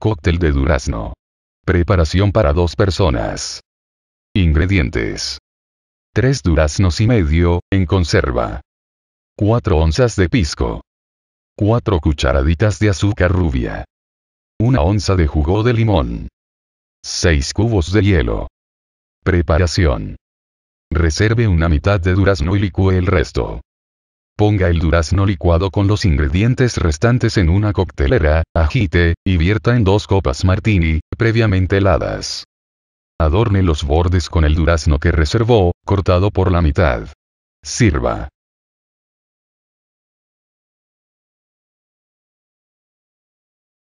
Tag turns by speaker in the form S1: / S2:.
S1: Cóctel de durazno. Preparación para dos personas. Ingredientes.
S2: 3 duraznos y medio, en conserva. 4 onzas de pisco. 4 cucharaditas de azúcar rubia. 1 onza de jugo de limón. 6 cubos de hielo. Preparación. Reserve una mitad de durazno y licúe el resto. Ponga el durazno licuado con los ingredientes restantes en una coctelera, agite, y vierta en dos copas martini, previamente heladas. Adorne los bordes con el durazno que reservó,
S1: cortado por la mitad. Sirva.